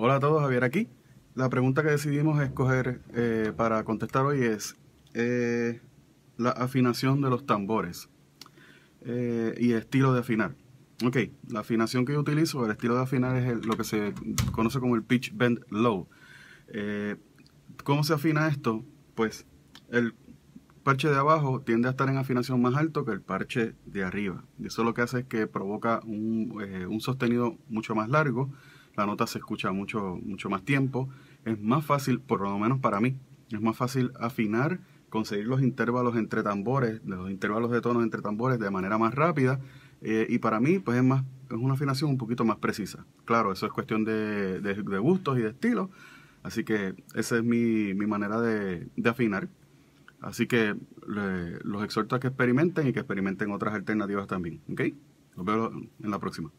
Hola a todos, Javier aquí. La pregunta que decidimos escoger eh, para contestar hoy es eh, la afinación de los tambores eh, y estilo de afinar. Ok, la afinación que yo utilizo, el estilo de afinar es lo que se conoce como el pitch bend low. ¿Cómo se afina esto? Pues el parche de abajo tiende a estar en afinación más alto que el parche de arriba. Y eso lo que hace es que provoca un sostenido mucho más largo la nota se escucha mucho, mucho más tiempo. Es más fácil, por lo menos para mí, es más fácil afinar, conseguir los intervalos entre tambores, los intervalos de tonos entre tambores de manera más rápida. Eh, y para mí, pues es más, es una afinación un poquito más precisa. Claro, eso es cuestión de, gustos y de estilo. Así que esa es mi, manera de, afinar. Así que los exhorto a que experimenten y que experimenten otras alternativas también. ¿Ok? Nos vemos en la próxima.